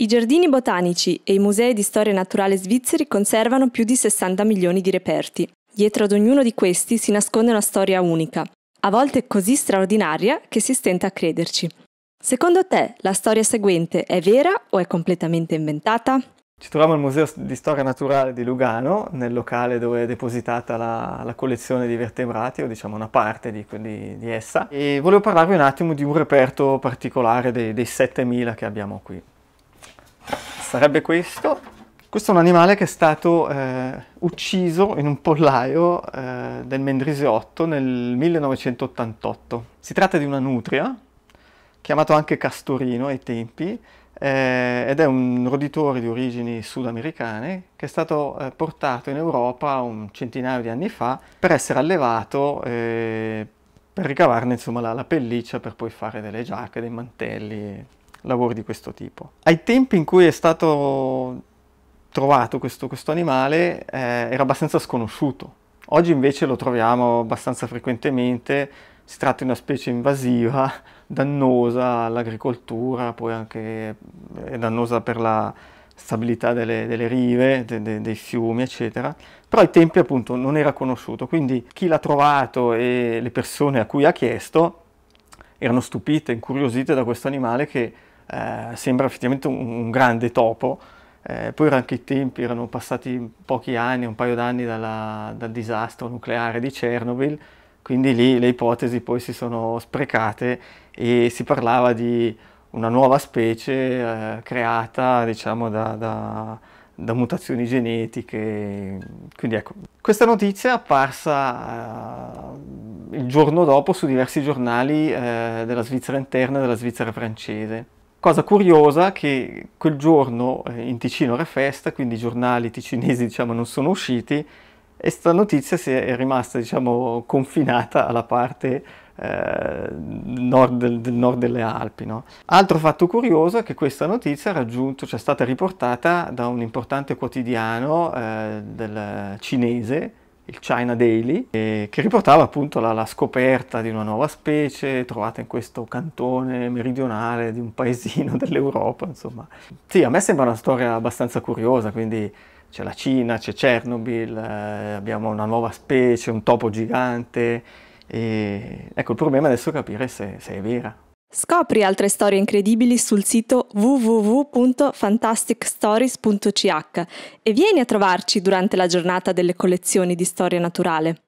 I giardini botanici e i musei di storia naturale svizzeri conservano più di 60 milioni di reperti. Dietro ad ognuno di questi si nasconde una storia unica, a volte così straordinaria che si stenta a crederci. Secondo te la storia seguente è vera o è completamente inventata? Ci troviamo al Museo di Storia Naturale di Lugano, nel locale dove è depositata la, la collezione di vertebrati, o diciamo una parte di, di, di, essa, e volevo parlarvi un attimo di un reperto particolare dei, dei 7000 che abbiamo qui sarebbe questo. Questo è un animale che è stato eh, ucciso in un pollaio eh, del Mendrisiotto nel 1988. Si tratta di una nutria, chiamato anche castorino ai tempi, eh, ed è un roditore di origini sudamericane che è stato eh, portato in Europa un centinaio di anni fa per essere allevato eh, per ricavarne insomma, la, la, pelliccia per poi fare delle giacche, dei mantelli lavori di questo tipo. Ai tempi in cui è stato trovato questo, questo animale eh, era abbastanza sconosciuto, oggi invece lo troviamo abbastanza frequentemente, si tratta di una specie invasiva, dannosa all'agricoltura, poi anche eh, dannosa per la stabilità delle, delle rive, de, de, dei fiumi, eccetera. Però ai tempi appunto non era conosciuto, quindi chi l'ha trovato e le persone a cui ha chiesto erano stupite, incuriosite da questo animale che eh, sembra effettivamente un, un grande topo. Eh, poi anche i tempi, erano passati pochi anni, un paio d'anni dal disastro nucleare di Chernobyl, quindi lì le ipotesi poi si sono sprecate e si parlava di una nuova specie eh, creata diciamo, da, da, da, mutazioni genetiche. Quindi ecco, questa notizia è apparsa eh, il giorno dopo su diversi giornali eh, della Svizzera interna e della Svizzera francese. Cosa curiosa che quel giorno eh, in Ticino era festa, quindi i giornali ticinesi diciamo, non sono usciti e questa notizia si è rimasta diciamo, confinata alla parte eh, nord del, del, nord delle Alpi. No? Altro fatto curioso è che questa notizia raggiunto, cioè, è stata riportata da un importante quotidiano eh, del, cinese il China Daily, eh, che riportava appunto la, la, scoperta di una nuova specie trovata in questo cantone meridionale di un paesino dell'Europa, insomma. Sì, a me sembra una storia abbastanza curiosa, quindi c'è la Cina, c'è Chernobyl, eh, abbiamo una nuova specie, un topo gigante, e ecco il problema adesso è capire se, se è vera. Scopri altre storie incredibili sul sito www.fantasticstories.ch e vieni a trovarci durante la giornata delle collezioni di storia naturale.